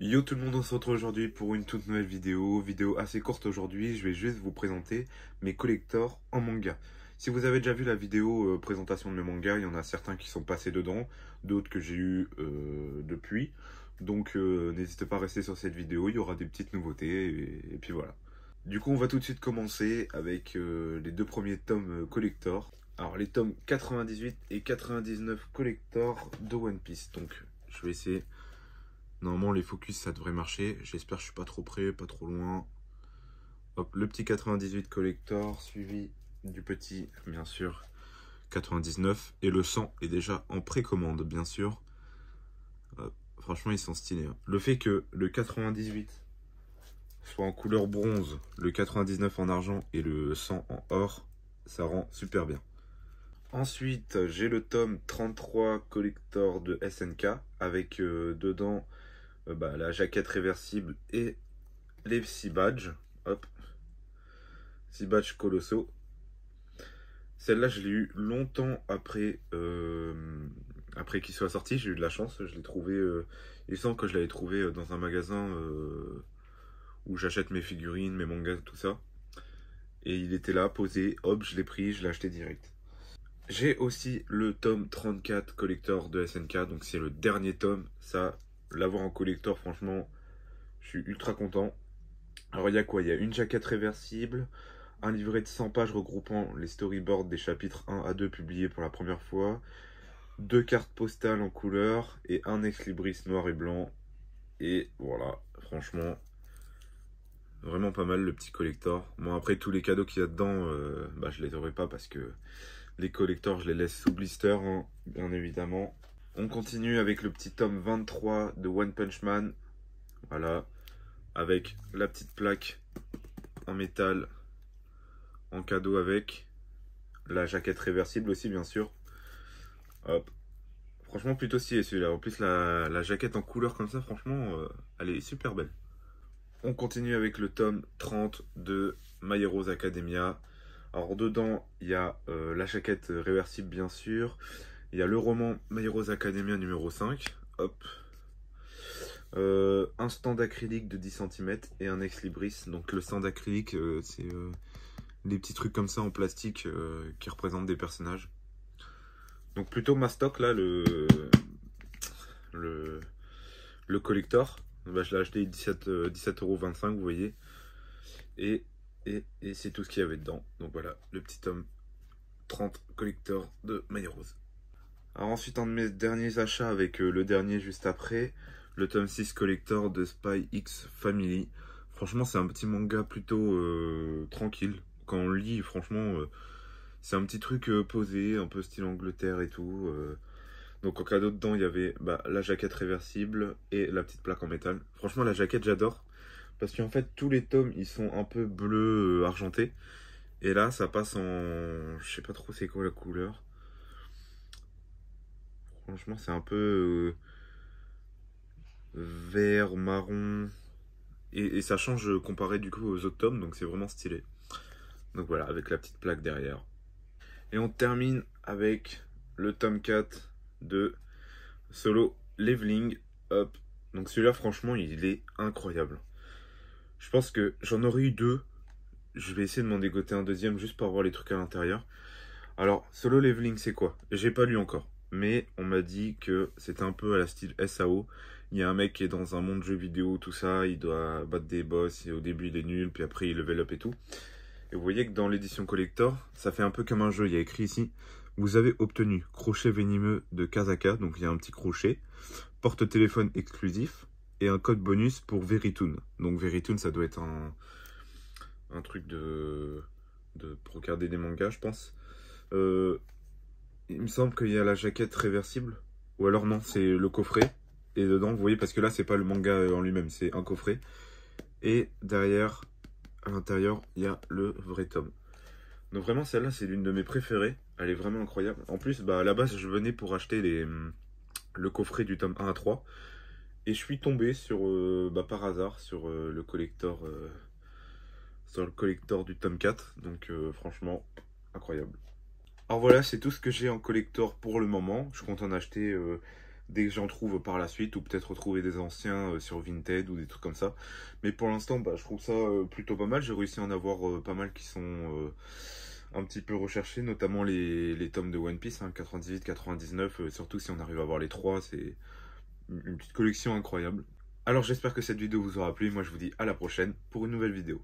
Yo tout le monde, on se retrouve aujourd'hui pour une toute nouvelle vidéo, vidéo assez courte aujourd'hui, je vais juste vous présenter mes collectors en manga. Si vous avez déjà vu la vidéo euh, présentation de mes mangas, il y en a certains qui sont passés dedans, d'autres que j'ai eu euh, depuis, donc euh, n'hésitez pas à rester sur cette vidéo, il y aura des petites nouveautés, et, et puis voilà. Du coup on va tout de suite commencer avec les deux premiers tomes collector, alors les tomes 98 et 99 collector de One Piece, donc je vais essayer Normalement, les focus, ça devrait marcher. J'espère que je suis pas trop près, pas trop loin. Hop, le petit 98 collector, suivi du petit, bien sûr, 99. Et le 100 est déjà en précommande, bien sûr. Euh, franchement, ils sont stylés. Hein. Le fait que le 98 soit en couleur bronze, le 99 en argent et le 100 en or, ça rend super bien. Ensuite, j'ai le tome 33 collector de SNK avec euh, dedans euh, bah, la jaquette réversible et les six badges. Hop. si badges colossaux. Celle-là, je l'ai eu longtemps après, euh, après qu'il soit sorti. J'ai eu de la chance. Je l'ai trouvé. Euh, il semble que je l'avais trouvé dans un magasin où j'achète mes figurines, mes mangas, tout ça. Et il était là, posé. Hop, je l'ai pris, je l'ai acheté direct. J'ai aussi le tome 34 collector de SNK, donc c'est le dernier tome. Ça, L'avoir en collector, franchement, je suis ultra content. Alors, il y a quoi Il y a une jaquette réversible, un livret de 100 pages regroupant les storyboards des chapitres 1 à 2 publiés pour la première fois, deux cartes postales en couleur et un ex-libris noir et blanc. Et voilà, franchement, vraiment pas mal le petit collector. bon, après, tous les cadeaux qu'il y a dedans, euh, bah, je les aurais pas parce que les collectors, je les laisse sous blister, hein, bien évidemment. On continue avec le petit tome 23 de One Punch Man. Voilà. Avec la petite plaque en métal en cadeau avec. La jaquette réversible aussi, bien sûr. Hop. Franchement, plutôt stylé celui-là. En plus, la, jaquette en couleur comme ça, franchement, euh, elle est super belle. On continue avec le tome 30 de My Academia. Alors, dedans, il y a euh, la jaquette réversible, bien sûr. Il y a le roman My Academia numéro 5. Hop. Euh, un stand acrylique de 10 cm et un ex-libris. Donc le stand acrylique, euh, c'est euh, des petits trucs comme ça en plastique qui représentent des personnages. Donc plutôt ma stock là, le, le, collector. Bah, je l'ai acheté 17,25€, vous voyez. Et, et, et c'est tout ce qu'il y avait dedans. Donc voilà, le petit tome 30 collector de Maillot alors ensuite, un de mes derniers achats avec euh, le dernier juste après, le tome 6 collector de Spy X Family. Franchement, c'est un petit manga plutôt euh, tranquille. Quand on lit, franchement, euh, c'est un petit truc posé, un peu style Angleterre et tout. Donc, en cadeau dedans, il y avait bah, la jaquette réversible et la petite plaque en métal. Franchement, la jaquette, j'adore. Parce qu'en fait, tous les tomes, ils sont un peu bleu argenté. Et là, ça passe en... Je sais pas trop c'est quoi la couleur. Franchement, c'est un peu euh, vert, marron. Et, ça change comparé du coup aux autres tomes, donc c'est vraiment stylé. Donc voilà, avec la petite plaque derrière. Et on termine avec le tome 4 de Solo Leveling Up. Donc celui-là, franchement, il est incroyable. Je pense que j'en aurais eu deux. Je vais essayer de m'en dégoter un deuxième juste pour voir les trucs à l'intérieur. Alors, Solo Leveling, c'est quoi J'ai pas lu encore mais on m'a dit que c'est un peu à la style SAO. Il y a un mec qui est dans un monde de jeux vidéo, tout ça, il doit battre des boss, et au début il est nul, puis après il level up et tout. Et vous voyez que dans l'édition collector, ça fait un peu comme un jeu, il y a écrit ici, vous avez obtenu crochet venimeux de Kazaka, donc il y a un petit crochet, porte-téléphone exclusif, et un code bonus pour Veritune. Donc Veritune, ça doit être un, un truc de, de pour regarder des mangas, je pense. Euh, il me semble qu'il y a la jaquette réversible. Ou alors non, c'est le coffret. Et dedans, vous voyez, parce que là, c'est pas le manga euh, en lui-même, c'est un coffret. Et derrière, à l'intérieur, il y a le vrai tome. Donc vraiment, celle-là, c'est l'une de mes préférées. Elle est vraiment incroyable. En plus, bah, à la base, je venais pour acheter les, hum, le coffret du tome 1 à 3. Et je suis tombé sur, euh, bah, par hasard sur euh, le collector sur le collector du tome 4. Donc franchement, incroyable. Alors voilà, c'est tout ce que j'ai en collector pour le moment. Je compte en acheter euh, dès que j'en trouve par la suite, ou peut-être retrouver des anciens euh, sur Vinted ou des trucs comme ça. Mais pour l'instant, bah, je trouve ça euh, plutôt pas mal. J'ai réussi à en avoir pas mal qui sont un petit peu recherchés, notamment les, tomes de One Piece, 98, hein, 99. surtout si on arrive à avoir les trois, c'est une petite collection incroyable. Alors j'espère que cette vidéo vous aura plu. Moi, je vous dis à la prochaine pour une nouvelle vidéo.